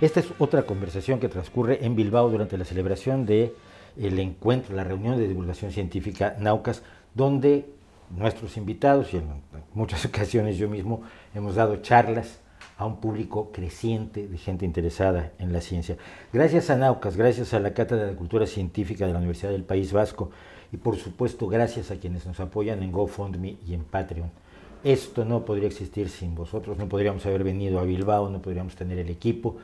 Esta es otra conversación que transcurre en Bilbao durante la celebración del encuentro, la reunión de divulgación científica Naucas, donde nuestros invitados y en muchas ocasiones yo mismo hemos dado charlas a un público creciente de gente interesada en la ciencia. Gracias a Naucas, gracias a la Cátedra de Cultura Científica de la Universidad del País Vasco y por supuesto gracias a quienes nos apoyan en GoFundMe y en Patreon. Esto no podría existir sin vosotros, no podríamos haber venido a Bilbao, no podríamos tener el equipo,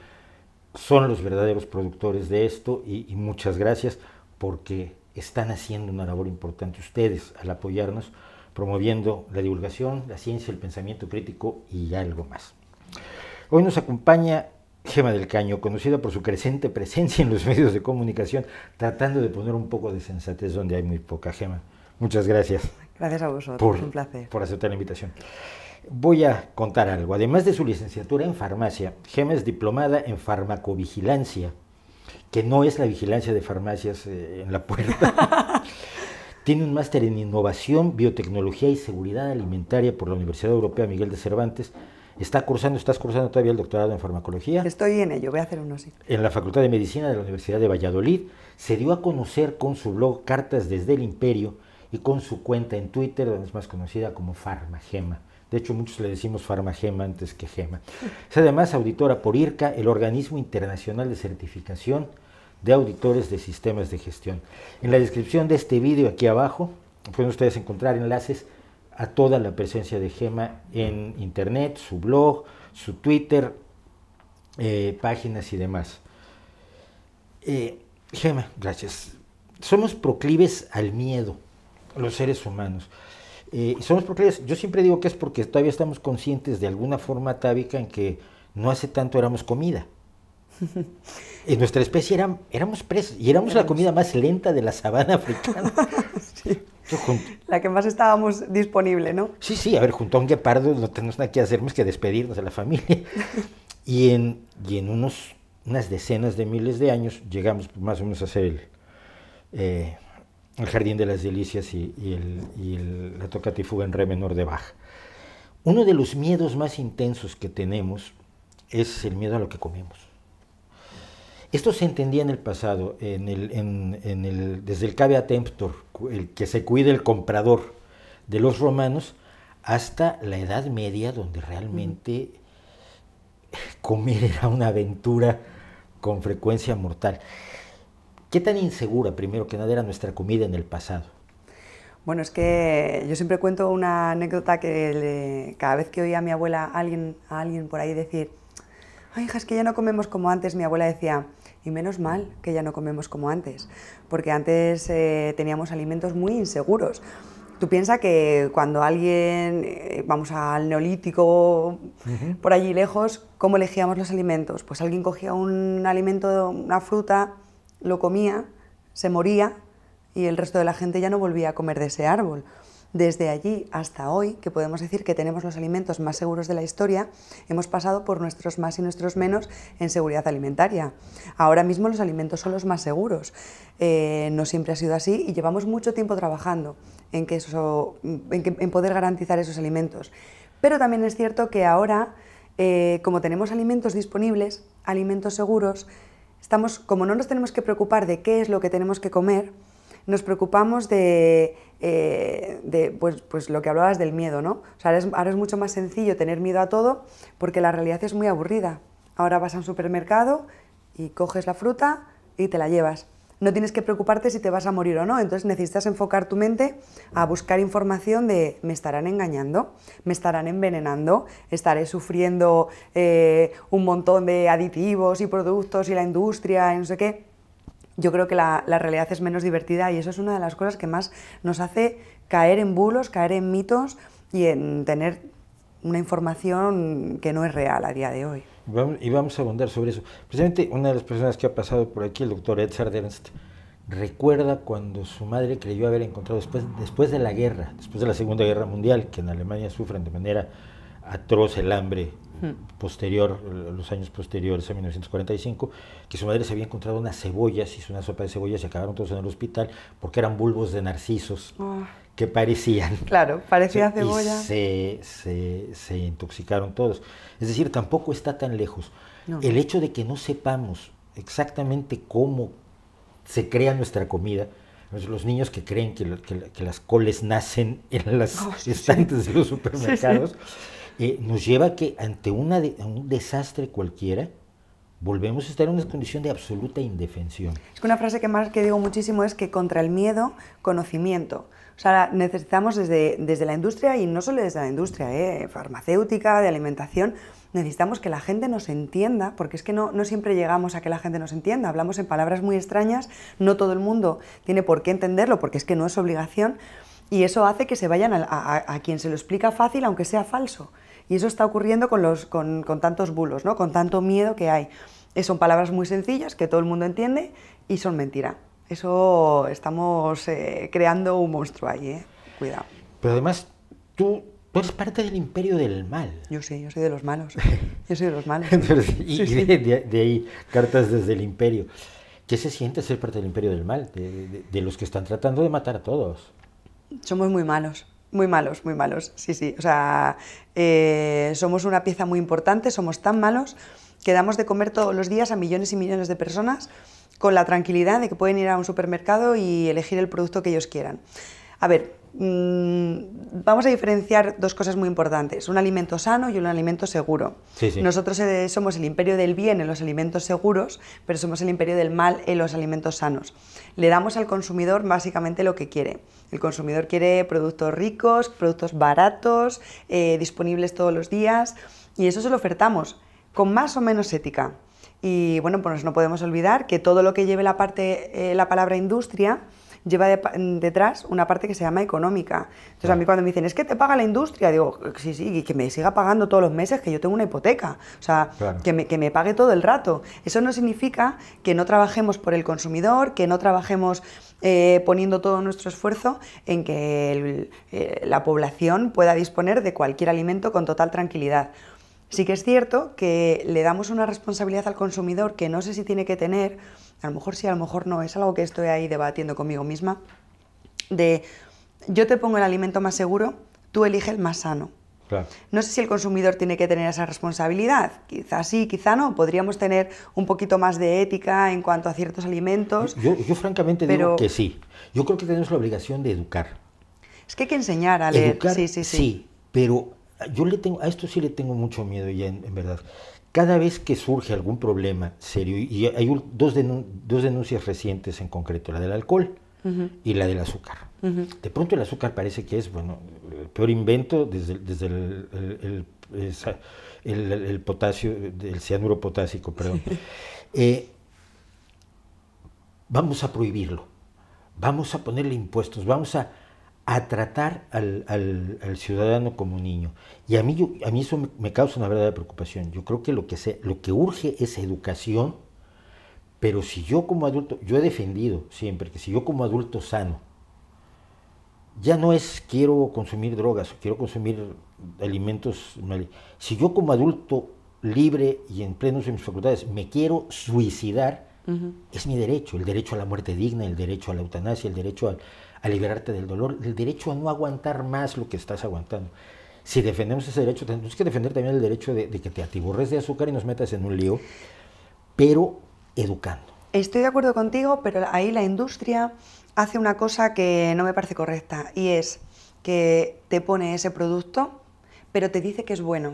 son los verdaderos productores de esto y, muchas gracias porque están haciendo una labor importante ustedes al apoyarnos, promoviendo la divulgación, la ciencia, el pensamiento crítico y algo más. Hoy nos acompaña Gema del Caño, conocida por su creciente presencia en los medios de comunicación, tratando de poner un poco de sensatez donde hay muy poca Gema. Muchas gracias. Gracias a vosotros, un placer. Por aceptar la invitación. Voy a contar algo. Además de su licenciatura en farmacia, Gema es diplomada en farmacovigilancia, que no es la vigilancia de farmacias eh, en la puerta. Tiene un máster en innovación, biotecnología y seguridad alimentaria por la Universidad Europea Miguel de Cervantes. Está cursando, estás cursando todavía el doctorado en farmacología. Estoy en ello, voy a hacer uno sí. En la Facultad de Medicina de la Universidad de Valladolid se dio a conocer con su blog Cartas desde el Imperio, y con su cuenta en Twitter, donde es más conocida como Farmagema. De hecho, muchos le decimos Farmagema antes que Gema. Es además auditora por IRCA, el Organismo Internacional de Certificación de Auditores de Sistemas de Gestión. En la descripción de este video aquí abajo pueden ustedes encontrar enlaces a toda la presencia de Gema en Internet, su blog, su Twitter, eh, páginas y demás. Eh, Gema, gracias. Somos proclives al miedo los seres humanos. Eh, somos yo siempre digo que es porque todavía estamos conscientes de alguna forma atávica en que no hace tanto éramos comida. En nuestra especie éramos, éramos presos y éramos, la comida más lenta de la sabana africana. La que más estábamos disponible, ¿no? Sí, sí, a ver, junto a un guepardo no tenemos nada que hacer más que despedirnos de la familia. Y en, en unos, unas decenas de miles de años llegamos más o menos a ser el, eh, el Jardín de las Delicias y, el, la toca tifuga en re menor de Bach. Uno de los miedos más intensos que tenemos es el miedo a lo que comemos. Esto se entendía en el pasado, desde el cabe atemptor el que se cuide el comprador de los romanos, hasta la Edad Media, donde realmente comer era una aventura con frecuencia mortal. ¿Qué tan insegura, primero que nada, era nuestra comida en el pasado? Bueno, es que yo siempre cuento una anécdota que cada vez que oía a mi abuela a alguien, a alguien por ahí decir, ay, hija, es que ya no comemos como antes, mi abuela decía, y menos mal que ya no comemos como antes, porque antes eh, teníamos alimentos muy inseguros. Tú piensas que cuando alguien, eh, vamos al neolítico, por allí lejos, ¿cómo elegíamos los alimentos? Pues alguien cogía un alimento, una fruta, lo comía, se moría y el resto de la gente ya no volvía a comer de ese árbol. Desde allí hasta hoy, que podemos decir que tenemos los alimentos más seguros de la historia, hemos pasado por nuestros más y nuestros menos en seguridad alimentaria. Ahora mismo los alimentos son los más seguros. Eh, no siempre ha sido así y llevamos mucho tiempo trabajando en, que poder garantizar esos alimentos. Pero también es cierto que ahora, eh, como tenemos alimentos disponibles, alimentos seguros, Estamos, como no nos tenemos que preocupar de qué es lo que tenemos que comer, nos preocupamos de, eh, de pues, pues, lo que hablabas del miedo, ¿no? O sea, ahora es mucho más sencillo tener miedo a todo porque la realidad es muy aburrida. Ahora vas a un supermercado y coges la fruta y te la llevas no tienes que preocuparte si te vas a morir o no. Entonces necesitas enfocar tu mente a buscar información de me estarán engañando, me estarán envenenando, estaré sufriendo eh, un montón de aditivos y productos y la industria y no sé qué. Yo creo que la, la realidad es menos divertida y eso es una de las cosas que más nos hace caer en bulos, caer en mitos y en tener una información que no es real a día de hoy. Y vamos a abundar sobre eso. Precisamente una de las personas que ha pasado por aquí, el doctor Edzard Ernst, recuerda cuando su madre creyó haber encontrado después, después de la guerra, después de la Segunda Guerra Mundial, que en Alemania sufren de manera atroz el hambre hmm. posterior, los años posteriores a 1945, que su madre se había encontrado unas cebollas, hizo una sopa de cebollas y acabaron todos en el hospital porque eran bulbos de narcisos. Oh que parecían. Claro, parecía cebolla. Y se, se, intoxicaron todos. Es decir, tampoco está tan lejos. El hecho de que no sepamos exactamente cómo se crea nuestra comida, los niños que creen que, las coles nacen en las oh, estantes de los supermercados, eh, nos lleva a que ante una un desastre cualquiera, volvemos a estar en una condición de absoluta indefensión. Es que una frase que más que digo muchísimo es que contra el miedo, conocimiento. O sea, necesitamos desde, la industria, y no solo desde la industria, ¿eh? farmacéutica, de alimentación, necesitamos que la gente nos entienda, porque es que no, siempre llegamos a que la gente nos entienda, hablamos en palabras muy extrañas, no todo el mundo tiene por qué entenderlo, porque es que no es obligación, y eso hace que se vayan a, quien se lo explica fácil, aunque sea falso. Y eso está ocurriendo con, los, con, tantos bulos, ¿no? con tanto miedo que hay. Eh, son palabras muy sencillas que todo el mundo entiende y son mentira. Eso estamos eh, creando un monstruo allí. Eh. cuidado. Pero además, tú, eres parte del imperio del mal. Yo sí, yo soy de los malos. Yo soy de los malos. y, De, ahí, cartas desde el imperio. ¿Qué se siente ser parte del imperio del mal? De, los que están tratando de matar a todos. Somos muy malos. Muy malos, muy malos, sí, sí. O sea, eh, somos una pieza muy importante, somos tan malos que damos de comer todos los días a millones y millones de personas con la tranquilidad de que pueden ir a un supermercado y elegir el producto que ellos quieran. A ver, mm, vamos a diferenciar dos cosas muy importantes, un alimento sano y un alimento seguro. Nosotros eh, somos el imperio del bien en los alimentos seguros, pero somos el imperio del mal en los alimentos sanos. Le damos al consumidor básicamente lo que quiere. El consumidor quiere productos ricos, productos baratos, eh, disponibles todos los días, y eso se lo ofertamos, con más o menos ética. Y bueno, pues no podemos olvidar que todo lo que lleve la, parte, eh, la palabra industria lleva mm, detrás una parte que se llama económica. Entonces a mí cuando me dicen, es que te paga la industria, digo, sí, sí, que me siga pagando todos los meses, que yo tengo una hipoteca, o sea, que, me, pague todo el rato. Eso no significa que no trabajemos por el consumidor, que no trabajemos... Eh, poniendo todo nuestro esfuerzo en que eh, la población pueda disponer de cualquier alimento con total tranquilidad. Sí que es cierto que le damos una responsabilidad al consumidor que no sé si tiene que tener, a lo mejor sí, a lo mejor no, es algo que estoy ahí debatiendo conmigo misma, de yo te pongo el alimento más seguro, tú elige el más sano. No sé si el consumidor tiene que tener esa responsabilidad, quizás sí, quizá no, podríamos tener un poquito más de ética en cuanto a ciertos alimentos. Yo, francamente pero... digo que sí, yo creo que tenemos la obligación de educar. Es que hay que enseñar a leer, sí, sí, sí. Sí, pero yo le tengo, a esto sí le tengo mucho miedo ya, en, verdad. Cada vez que surge algún problema serio, y hay dos, denuncias recientes en concreto, la del alcohol y la del azúcar. De pronto el azúcar parece que es, bueno, el peor invento desde, desde el, potasio, el cianuro potásico, perdón. Eh, vamos a prohibirlo, vamos a ponerle impuestos, vamos a a tratar al, ciudadano como niño. Y a mí, a mí eso me, causa una verdadera preocupación. Yo creo que lo que, se, lo que urge es educación, pero si yo como adulto, yo he defendido siempre que si yo como adulto sano, ya no es quiero consumir drogas quiero consumir alimentos Si yo como adulto libre y en pleno de mis facultades me quiero suicidar, es mi derecho, el derecho a la muerte digna, el derecho a la eutanasia, el derecho a a liberarte del dolor, del derecho a no aguantar más lo que estás aguantando. Si defendemos ese derecho, tenemos que defender también el derecho de, que te atiborres de azúcar y nos metas en un lío, pero educando. Estoy de acuerdo contigo, pero ahí la industria hace una cosa que no me parece correcta y es que te pone ese producto, pero te dice que es bueno.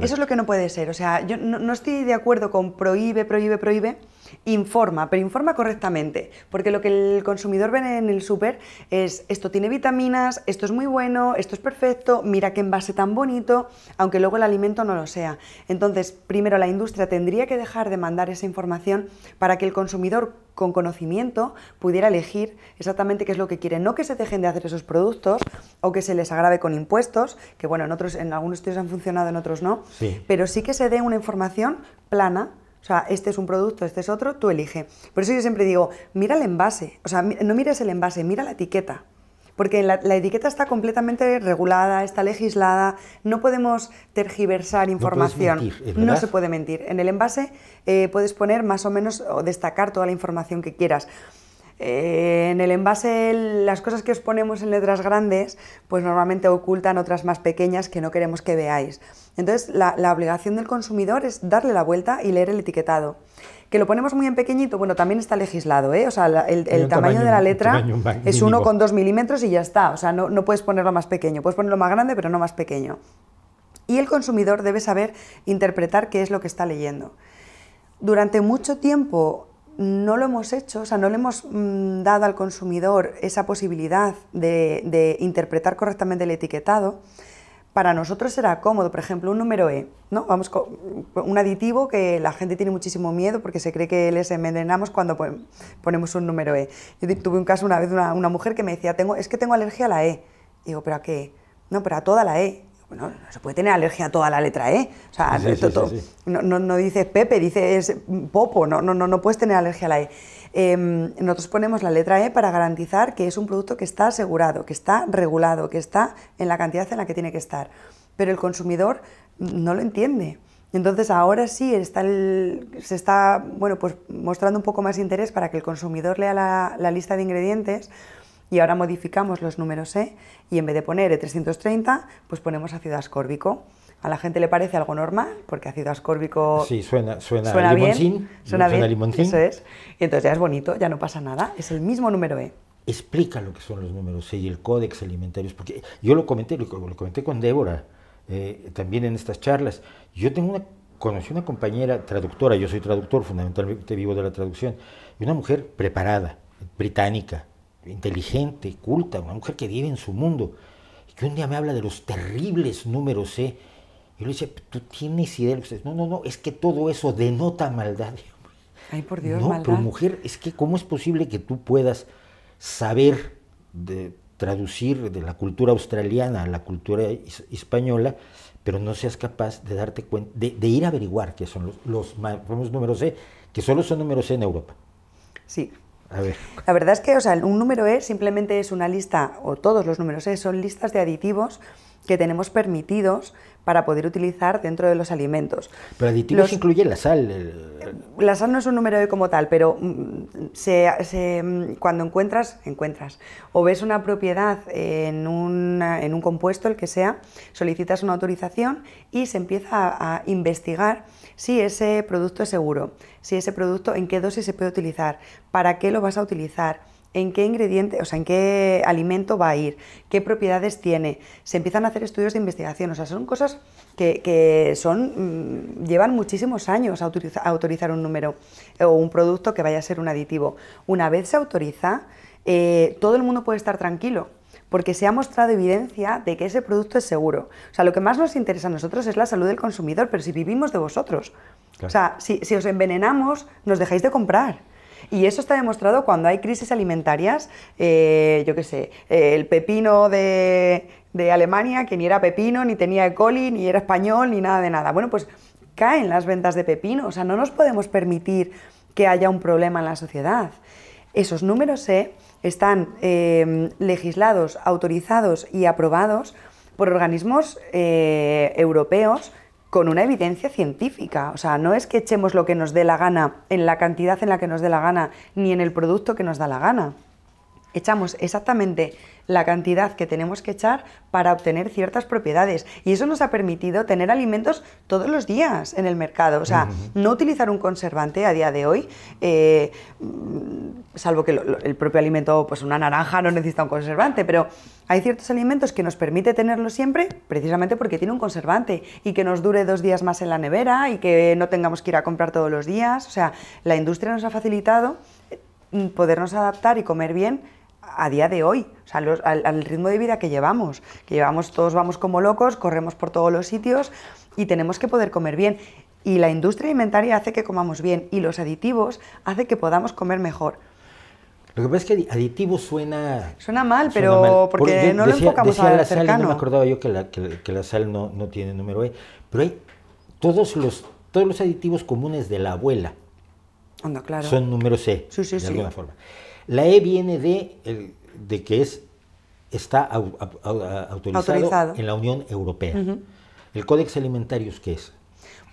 Eso es lo que no puede ser. O sea, yo no estoy de acuerdo con prohíbe, prohíbe, prohíbe, informa, pero informa correctamente, porque lo que el consumidor ve en el súper es esto tiene vitaminas, esto es muy bueno, esto es perfecto, mira qué envase tan bonito, aunque luego el alimento no lo sea. Entonces, primero la industria tendría que dejar de mandar esa información para que el consumidor con conocimiento pudiera elegir exactamente qué es lo que quiere, no que se dejen de hacer esos productos o que se les agrave con impuestos, que bueno, en otros en algunos estudios han funcionado, en otros no, pero sí que se dé una información plana o sea, este es un producto, este es otro, tú elige. Por eso yo siempre digo, mira el envase, o sea, no mires el envase, mira la etiqueta. Porque la, etiqueta está completamente regulada, está legislada, no podemos tergiversar información. No, se puede mentir. En el envase eh, puedes poner más o menos o destacar toda la información que quieras. Eh, en el envase las cosas que os ponemos en letras grandes pues normalmente ocultan otras más pequeñas que no queremos que veáis. Entonces la, obligación del consumidor es darle la vuelta y leer el etiquetado. Que lo ponemos muy en pequeñito, bueno, también está legislado, ¿eh? O sea, el, tamaño, de la letra es 1,2 milímetros y ya está. O sea, no, no puedes ponerlo más pequeño. Puedes ponerlo más grande, pero no más pequeño. Y el consumidor debe saber interpretar qué es lo que está leyendo. Durante mucho tiempo no lo hemos hecho, o sea, no le hemos mm, dado al consumidor esa posibilidad de, interpretar correctamente el etiquetado, para nosotros será cómodo, por ejemplo, un número E, ¿no? Vamos con mm, un aditivo que la gente tiene muchísimo miedo porque se cree que les envenenamos cuando ponemos un número E. Yo tuve un caso una vez de una, mujer que me decía, tengo, es que tengo alergia a la E. digo, ¿pero a qué? No, pero a toda la E. Bueno, no se puede tener alergia a toda la letra E. O sea, no, no, dices Pepe, dices Popo, no, no, no, no puedes tener alergia a la E. Em, nosotros ponemos la letra E para garantizar que es un producto que está asegurado, que está regulado, que está en la cantidad en la que tiene que estar. Pero el consumidor no lo entiende. Entonces ahora sí está el, se está bueno, pues, mostrando un poco más interés para que el consumidor lea la, la lista de ingredientes y ahora modificamos los números E y en vez de poner E330, pues ponemos ácido ascórbico. A la gente le parece algo normal, porque ácido ascórbico. Sí, suena, suena, suena limoncín. Bien, suena, limoncín. Eso es. entonces ya es bonito, ya no pasa nada, es el mismo número E. Explica lo que son los números E y el códex alimentarios, porque yo lo comenté, lo, comenté con Débora, eh, también en estas charlas. Yo tengo una, conocí una compañera traductora, yo soy traductor, fundamentalmente vivo de la traducción, y una mujer preparada, británica, inteligente, culta, una mujer que vive en su mundo, y que un día me habla de los terribles números C ¿eh? Y le dice, ¿tú tienes idea? no, no, no, es que todo eso denota maldad. Ay, por Dios, no, pero mujer, es que ¿cómo es posible que tú puedas saber traducir de la cultura australiana a la cultura española, pero no seas capaz de darte cuenta, de, ir a averiguar qué son los, los, números C ¿eh? que solo son números C en Europa? Sí, la verdad es que, o sea, un número E simplemente es una lista, o todos los números E son listas de aditivos que tenemos permitidos para poder utilizar dentro de los alimentos. Pero aditivos los, incluyen la sal. La sal no es un número de como tal, pero mm, mm, cuando encuentras, encuentras o ves una propiedad en, un compuesto, el que sea, solicitas una autorización y se empieza a investigar si ese producto es seguro, si ese producto en qué dosis se puede utilizar, para qué lo vas a utilizar en qué ingrediente, o sea, en qué alimento va a ir, qué propiedades tiene. Se empiezan a hacer estudios de investigación, o sea, son cosas que, son, mm, llevan muchísimos años a autorizar un número eh, o un producto que vaya a ser un aditivo. Una vez se autoriza, eh, todo el mundo puede estar tranquilo porque se ha mostrado evidencia de que ese producto es seguro. O sea, lo que más nos interesa a nosotros es la salud del consumidor, pero si vivimos de vosotros, o sea, si, si os envenenamos, nos dejáis de comprar. Y eso está demostrado cuando hay crisis alimentarias, eh, yo qué sé, eh, el pepino de, Alemania, que ni era pepino, ni tenía E. coli, ni era español, ni nada de nada. Bueno, pues caen las ventas de pepino, o sea, no nos podemos permitir que haya un problema en la sociedad. Esos números C eh, están em, legislados, autorizados y aprobados por organismos europeos con una evidencia científica. O sea, no es que echemos lo que nos dé la gana, en la cantidad en la que nos dé la gana, ni en el producto que nos da la gana. Echamos exactamente la cantidad que tenemos que echar para obtener ciertas propiedades. Y eso nos ha permitido tener alimentos todos los días en el mercado. O sea, no utilizar un conservante a día de hoy, eh, salvo que el propio alimento, pues una naranja no necesita un conservante, pero hay ciertos alimentos que nos permite tenerlos siempre precisamente porque tiene un conservante y que nos dure dos días más en la nevera y que no tengamos que ir a comprar todos los días. O sea, la industria nos ha facilitado eh, podernos adaptar y comer bien a día de hoy, o sea, al, ritmo de vida que llevamos, que llevamos todos vamos como locos, corremos por todos los sitios y tenemos que poder comer bien. Y la industria alimentaria hace que comamos bien y los aditivos hace que podamos comer mejor. Lo que pasa es que aditivo suena... Suena mal, pero porque no lo enfocamos a la cercano. sal, no me acordaba yo que la, que, la sal no, no, tiene número E, pero hay todos los, todos los aditivos comunes de la abuela. claro. Son número C, e, de alguna forma. La E viene de, que es, está autorizado, en la Unión Europea. ¿El Códex Alimentarius qué es?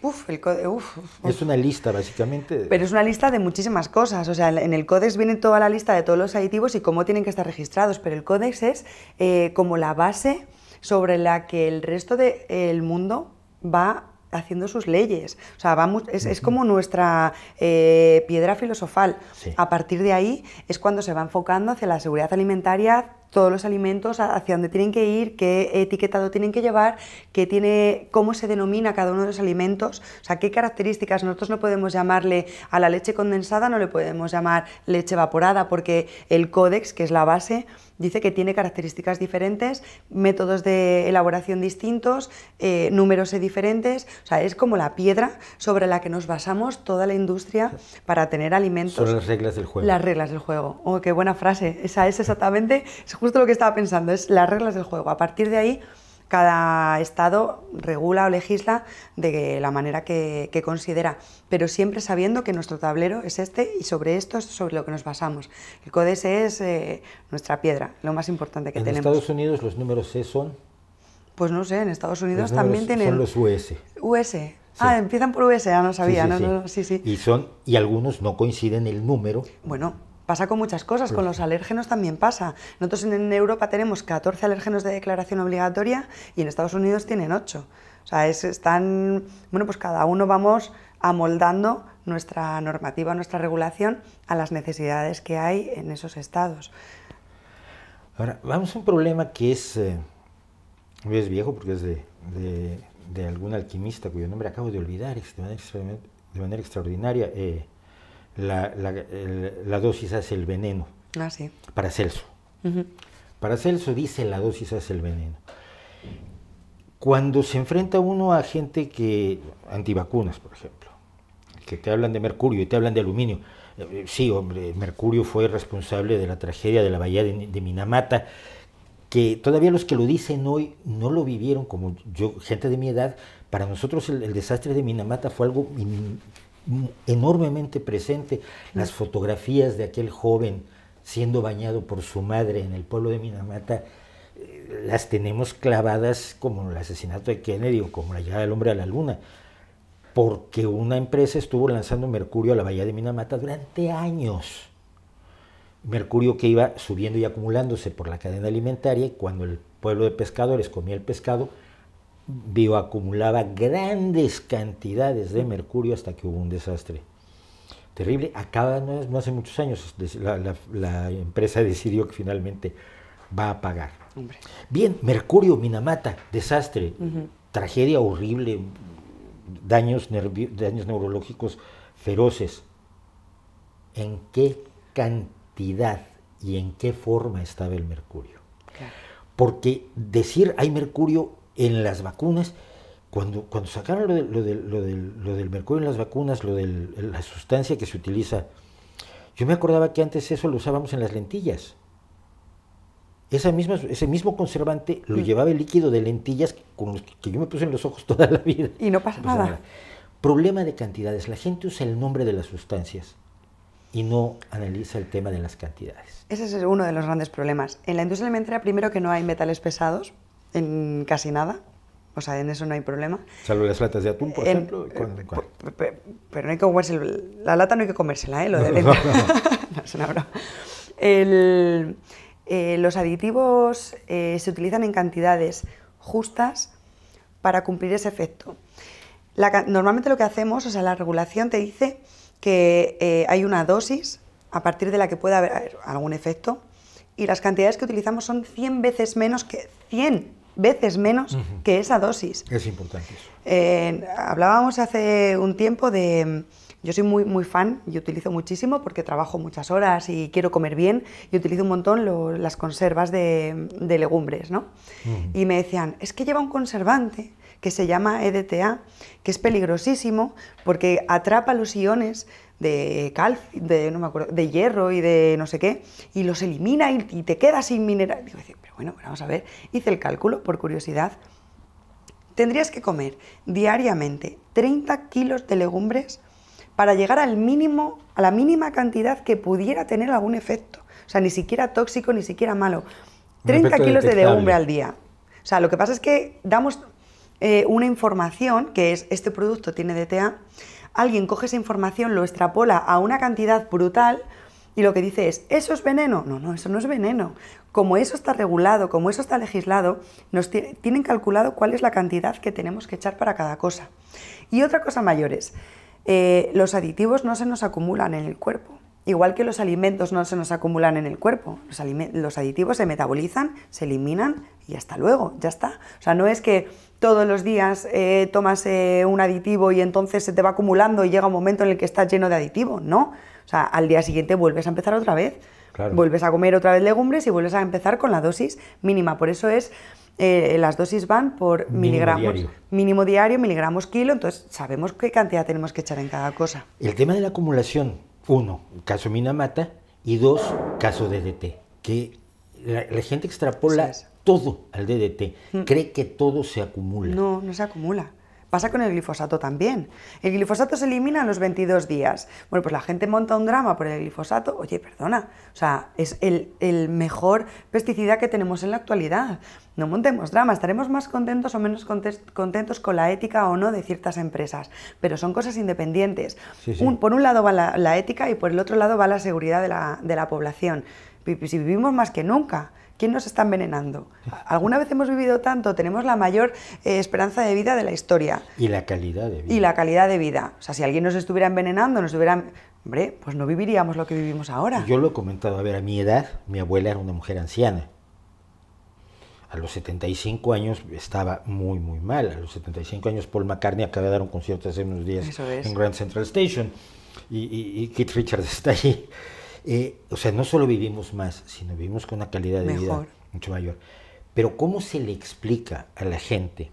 Uf, el Es una lista, básicamente. Pero es una lista de muchísimas cosas. O sea, en el códex viene toda la lista de todos los aditivos y cómo tienen que estar registrados. Pero el códex es eh, como la base sobre la que el resto del mundo va haciendo sus leyes. O sea, vamos, es, como nuestra eh, piedra filosofal. A partir de ahí es cuando se va enfocando hacia la seguridad alimentaria, todos los alimentos hacia dónde tienen que ir, qué etiquetado tienen que llevar, qué tiene, cómo se denomina cada uno de los alimentos, o sea, qué características. Nosotros no podemos llamarle a la leche condensada, no le podemos llamar leche evaporada, porque el códex, que es la base, dice que tiene características diferentes, métodos de elaboración distintos, eh, números diferentes, o sea, es como la piedra sobre la que nos basamos toda la industria para tener alimentos. Son las reglas del juego. Las reglas del juego. Oh, qué buena frase. Esa es exactamente justo lo que estaba pensando, es las reglas del juego. A partir de ahí, cada estado regula o legisla de la manera que, considera, pero siempre sabiendo que nuestro tablero es este y sobre esto es sobre lo que nos basamos. El CODES es eh, nuestra piedra, lo más importante que tenemos. En Estados Unidos los números C son... Pues no sé, en Estados Unidos también tienen... Son los US. US. Ah, empiezan por US, ya no sabía. sí, sí. Y, son, y algunos no coinciden el número. Bueno, Pasa con muchas cosas, con los alérgenos también pasa. Nosotros en Europa tenemos 14 alérgenos de declaración obligatoria y en Estados Unidos tienen 8. O sea, es, están, bueno, pues cada uno vamos amoldando nuestra normativa, nuestra regulación a las necesidades que hay en esos estados. Ahora, vamos a un problema que es, eh, es viejo porque es de, algún alquimista cuyo nombre acabo de olvidar de manera, extraordinaria, eh, la, dosis hace el veneno. Ah, sí. para Celso dice la dosis hace el veneno. Cuando se enfrenta uno a gente que, antivacunas por ejemplo, que te hablan de mercurio y te hablan de aluminio, eh, sí, hombre, mercurio fue responsable de la tragedia de la bahía de, Minamata, que todavía los que lo dicen hoy no lo vivieron como yo, gente de mi edad, para nosotros el, desastre de Minamata fue algo enormemente presente las fotografías de aquel joven siendo bañado por su madre en el pueblo de Minamata, eh, las tenemos clavadas como el asesinato de Kennedy o como la llegada del hombre a la luna, porque una empresa estuvo lanzando mercurio a la bahía de Minamata durante años. Mercurio que iba subiendo y acumulándose por la cadena alimentaria cuando el pueblo de pescadores comía el pescado, bioacumulaba grandes cantidades de mercurio hasta que hubo un desastre terrible. Acaba, no, hace muchos años, la, empresa decidió que finalmente va a pagar. Bien, mercurio, Minamata, desastre, tragedia horrible, daños, daños neurológicos feroces. ¿En qué cantidad y en qué forma estaba el mercurio? Porque decir hay mercurio en las vacunas, cuando, cuando sacaron lo, de, lo, lo, del mercurio en las vacunas, lo de la sustancia que se utiliza, yo me acordaba que antes eso lo usábamos en las lentillas. Esa misma, ese mismo conservante lo llevaba el líquido de lentillas que, que, yo me puse en los ojos toda la vida. Y no pasa, nada. Problema de cantidades. La gente usa el nombre de las sustancias y no analiza el tema de las cantidades. Ese es uno de los grandes problemas. En la industria alimentaria, primero que no hay metales pesados, en casi nada. O sea, en eso no hay problema. Salvo las latas de atún, por ejemplo. Pero, no hay que comerse la lata, no hay que comérsela, ¿eh? Lo de no, no, es una broma. Eh, los aditivos eh, se utilizan en cantidades justas para cumplir ese efecto. normalmente lo que hacemos, o sea, la regulación te dice que eh, hay una dosis a partir de la que puede haber algún efecto y las cantidades que utilizamos son 100 veces menos que 100 veces menos que esa dosis. Es importante eso. Eh, hablábamos hace un tiempo de... Yo soy muy, muy fan y utilizo muchísimo porque trabajo muchas horas y quiero comer bien y utilizo un montón las conservas de, legumbres, ¿no? Y me decían, es que lleva un conservante que se llama EDTA, que es peligrosísimo porque atrapa los iones de calcio, de, hierro y de no sé qué, y los elimina y, te queda sin mineral. Bueno, pues vamos a ver, hice el cálculo por curiosidad. Tendrías que comer diariamente 30 kilos de legumbres para llegar al mínimo, a la mínima cantidad que pudiera tener algún efecto. O sea, ni siquiera tóxico, ni siquiera malo. 30 kilos de legumbre al día. O sea, lo que pasa es que damos eh, una información, que es este producto tiene DTA, alguien coge esa información, lo extrapola a una cantidad brutal y lo que dice es, ¿eso es veneno? No, no, eso no es veneno. Como eso está regulado, como eso está legislado, nos tienen calculado cuál es la cantidad que tenemos que echar para cada cosa. Y otra cosa mayor es, eh, los aditivos no se nos acumulan en el cuerpo. Igual que los alimentos no se nos acumulan en el cuerpo, los, aditivos se metabolizan, se eliminan y hasta luego, ya está. O sea, no es que todos los días eh, tomas eh, un aditivo y entonces se te va acumulando y llega un momento en el que estás lleno de aditivo, no. O sea, al día siguiente vuelves a empezar otra vez. Vuelves a comer otra vez legumbres y vuelves a empezar con la dosis mínima. Por eso es, eh, las dosis van por miligramos. Mínimo diario, miligramos kilo, entonces sabemos qué cantidad tenemos que echar en cada cosa. El tema de la acumulación, uno, caso Minamata y dos, caso DDT, que la, gente extrapola todo al DDT, mm. cree que todo se acumula. No, no se acumula. Pasa con el glifosato también. El glifosato se elimina en los 22 días. Bueno, pues la gente monta un drama por el glifosato. Oye, perdona. O sea, es el, mejor pesticida que tenemos en la actualidad. No montemos drama. Estaremos más contentos o menos contentos con la ética o no de ciertas empresas. Pero son cosas independientes. por un lado va la, ética y por el otro lado va la seguridad de la, de la población. Si vivimos más que nunca. ¿Quién nos está envenenando? ¿Alguna vez hemos vivido tanto? Tenemos la mayor eh, esperanza de vida de la historia. Y la calidad de vida. Y la calidad de vida. O sea, si alguien nos estuviera envenenando, nos estuviera... Hombre, pues no viviríamos lo que vivimos ahora. Yo lo he comentado, a ver, a mi edad, mi abuela era una mujer anciana. A los 75 años estaba muy, muy mal. A los 75 años Paul McCartney acaba de dar un concierto hace unos días en Grand Central Station. Y, y, y Keith Richards está ahí eh, o sea, no solo vivimos más, sino vivimos con una calidad de vida mucho mayor. Pero ¿cómo se le explica a la gente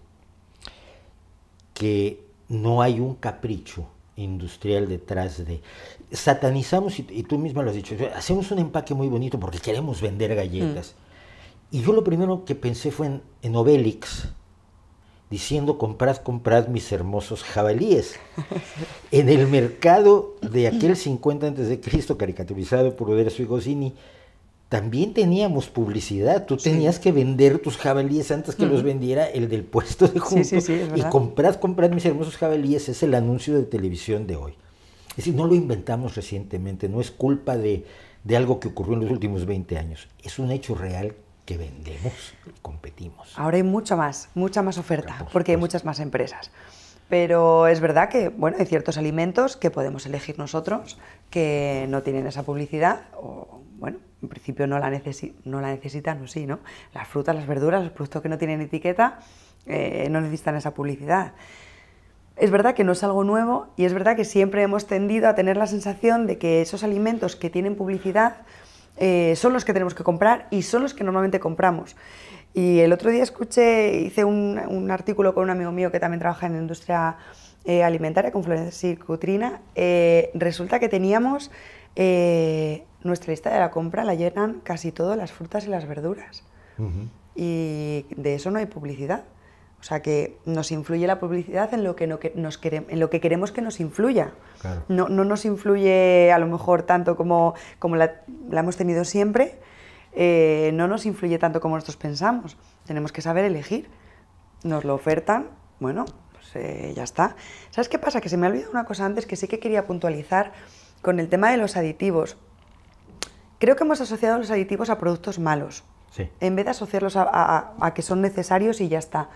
que no hay un capricho industrial detrás de... Satanizamos, y, tú misma lo has dicho, hacemos un empaque muy bonito porque queremos vender galletas. Mm. Y yo lo primero que pensé fue en, en diciendo, comprad, comprad mis hermosos jabalíes. En el mercado de aquel 50 Cristo caricaturizado por Oderzo y también teníamos publicidad. Tú tenías que vender tus jabalíes antes que los vendiera el del puesto de junto. y comprad, comprad mis hermosos jabalíes es el anuncio de televisión de hoy. Es decir, no lo inventamos recientemente, no es culpa de, de algo que ocurrió en los últimos 20 años. Es un hecho real que vendemos competimos. Ahora hay mucha más, mucha más oferta, porque hay muchas más empresas. Pero es verdad que bueno, hay ciertos alimentos que podemos elegir nosotros que no tienen esa publicidad o, bueno, en principio no la, no necesitan, o sí, ¿no? Las frutas, las verduras, los productos que no tienen etiqueta eh, no necesitan esa publicidad. Es verdad que no es algo nuevo y es verdad que siempre hemos tendido a tener la sensación de que esos alimentos que tienen publicidad eh, son los que tenemos que comprar y son los que normalmente compramos. Y el otro día escuché, hice un, artículo con un amigo mío que también trabaja en la industria eh, alimentaria, con Florencia circutrina eh, resulta que teníamos nuestra lista de la compra, la llenan casi todas las frutas y las verduras. Y de eso no hay publicidad. O sea que nos influye la publicidad en lo que, nos queremos, en lo que queremos que nos influya. No, no, nos influye a lo mejor tanto como, como la, hemos tenido siempre, eh, no nos influye tanto como nosotros pensamos. Tenemos que saber elegir. Nos lo ofertan, bueno, pues eh, ya está. ¿Sabes qué pasa? Que se me ha olvidado una cosa antes que sí que quería puntualizar con el tema de los aditivos. Creo que hemos asociado los aditivos a productos malos. Sí. En vez de asociarlos a que son necesarios y ya está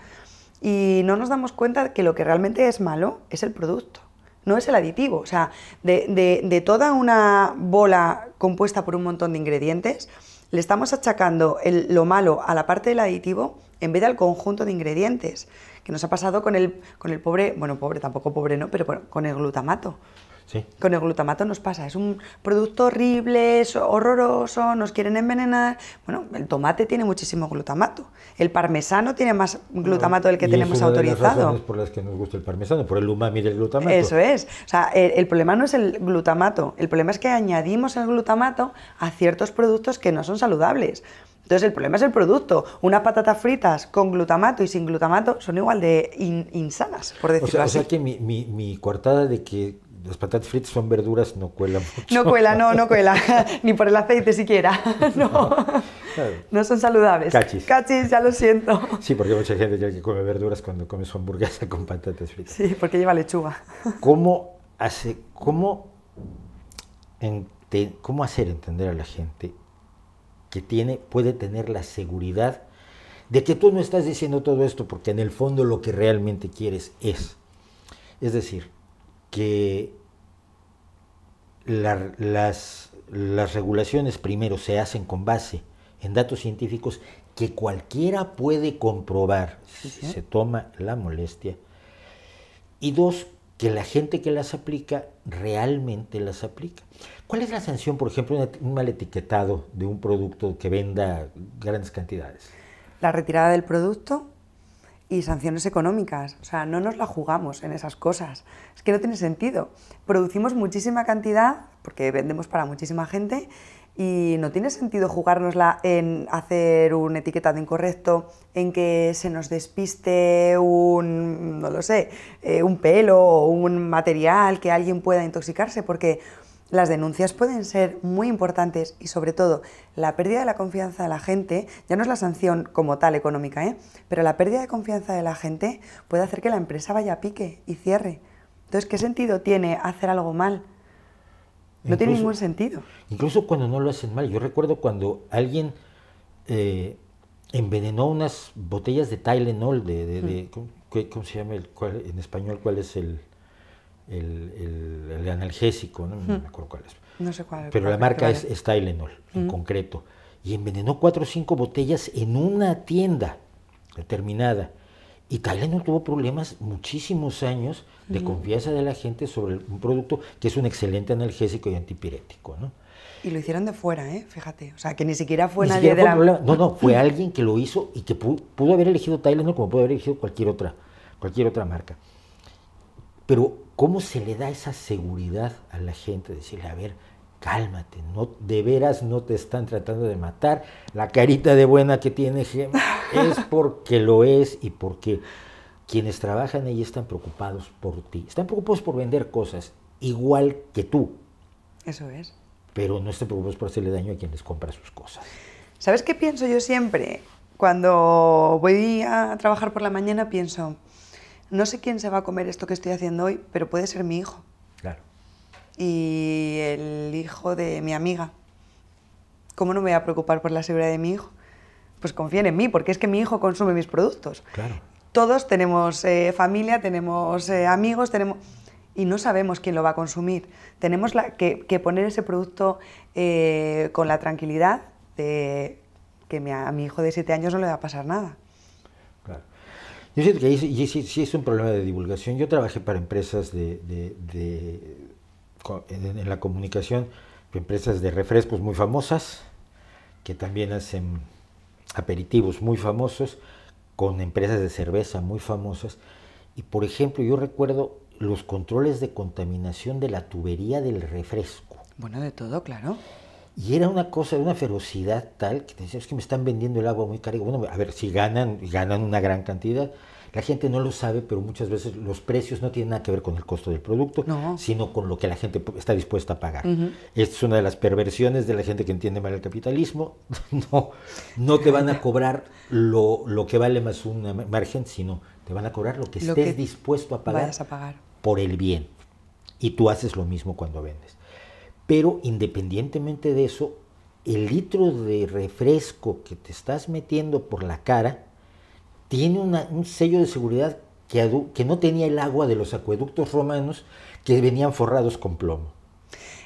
y no nos damos cuenta que lo que realmente es malo es el producto, no es el aditivo. O sea, de, toda una bola compuesta por un montón de ingredientes, le estamos achacando el, lo malo a la parte del aditivo en vez del conjunto de ingredientes, que nos ha pasado con el, con el pobre, bueno, pobre, tampoco pobre, ¿no? Pero con el glutamato. Con el glutamato nos pasa, es un producto horrible, es horroroso, nos quieren envenenar. Bueno, el tomate tiene muchísimo glutamato, el parmesano tiene más glutamato del que tenemos autorizado. De las por las que nos gusta el parmesano, por el umami del glutamato. Eso es, o sea, el, problema no es el glutamato, el problema es que añadimos el glutamato a ciertos productos que no son saludables. Entonces el problema es el producto. Unas patatas fritas con glutamato y sin glutamato son igual de insanas, por decirlo así. O sea que mi, mi, mi de que las patatas fritas son verduras, no cuelan mucho. No cuela, no, no cuela, ni por el aceite siquiera, no, no son saludables. Cachis. Cachis, ya lo siento. Sí, porque mucha gente ya que come verduras cuando come su hamburguesa con patatas fritas. Sí, porque lleva lechuga. ¿Cómo, hace, cómo, cómo hacer entender a la gente que tiene, puede tener la seguridad de que tú no estás diciendo todo esto porque en el fondo lo que realmente quieres es. Es decir, que las, regulaciones primero se hacen con base en datos científicos que cualquiera puede comprobar si se toma la molestia. Y dos, que la gente que las aplica realmente las aplica. ¿Cuál es la sanción, por ejemplo, un mal etiquetado de un producto que venda grandes cantidades? La retirada del producto, y sanciones económicas. O sea, no nos la jugamos en esas cosas. Es que no tiene sentido. Producimos muchísima cantidad, porque vendemos para muchísima gente, y no tiene sentido jugárnosla en hacer un etiquetado incorrecto, en que se nos despiste un, no lo sé, eh, un pelo o un material que alguien pueda intoxicarse, porque las denuncias pueden ser muy importantes y sobre todo la pérdida de la confianza de la gente, ya no es la sanción como tal económica, ¿eh? pero la pérdida de confianza de la gente puede hacer que la empresa vaya a pique y cierre. Entonces, ¿qué sentido tiene hacer algo mal? No tiene ningún sentido. Incluso cuando no lo hacen mal. Yo recuerdo cuando alguien eh, envenenó unas botellas de Tylenol, de, de, ¿cómo, se llama el, en español cuál es el...? el, analgésico, ¿no? me acuerdo cuál es. No sé cuál. Pero la marca es, Tylenol, en concreto. Y envenenó cuatro o cinco botellas en una tienda determinada. Y Tylenol tuvo problemas muchísimos años de confianza de la gente sobre un producto que es un excelente analgésico y antipirético, ¿no? Y lo hicieron de fuera, ¿eh? Fíjate. O sea, que ni siquiera fue nadie de No, no, fue alguien que lo hizo y que pudo, pudo haber elegido Tylenol como pudo haber elegido cualquier otra, cualquier otra marca. Pero ¿Cómo se le da esa seguridad a la gente? Decirle, a ver, cálmate, no, de veras no te están tratando de matar. La carita de buena que tiene Gemma, es porque lo es y porque quienes trabajan ahí están preocupados por ti. Están preocupados por vender cosas, igual que tú. Eso es. Pero no están preocupados por hacerle daño a quien les compra sus cosas. ¿Sabes qué pienso yo siempre? Cuando voy a trabajar por la mañana pienso, no sé quién se va a comer esto que estoy haciendo hoy, pero puede ser mi hijo. Claro. Y el hijo de mi amiga. ¿Cómo no me voy a preocupar por la seguridad de mi hijo? Pues confíen en mí, porque es que mi hijo consume mis productos. Claro. Todos tenemos eh, familia, tenemos eh, amigos, tenemos y no sabemos quién lo va a consumir. Tenemos la, que, poner ese producto eh, con la tranquilidad de que a mi hijo de 7 años no le va a pasar nada. Yo siento que ahí sí, es un problema de divulgación. Yo trabajé para empresas de, de, en la comunicación, empresas de refrescos muy famosas, que también hacen aperitivos muy famosos, con empresas de cerveza muy famosas. Y por ejemplo, yo recuerdo los controles de contaminación de la tubería del refresco. Bueno, de todo, claro. Y era una cosa, una ferocidad tal que te decías, es que me están vendiendo el agua muy caro. bueno, a ver, si ganan, ganan una gran cantidad. La gente no lo sabe, pero muchas veces los precios no tienen nada que ver con el costo del producto, sino con lo que la gente está dispuesta a pagar. Esta es una de las perversiones de la gente que entiende mal el capitalismo. no, no te van a cobrar lo, lo que vale más un margen, sino te van a cobrar lo que estés dispuesto a pagar por el bien. Y tú haces lo mismo cuando vendes. Pero independientemente de eso, el litro de refresco que te estás metiendo por la cara tiene un sello de seguridad que, no tenía el agua de los acueductos romanos que venían forrados con plomo.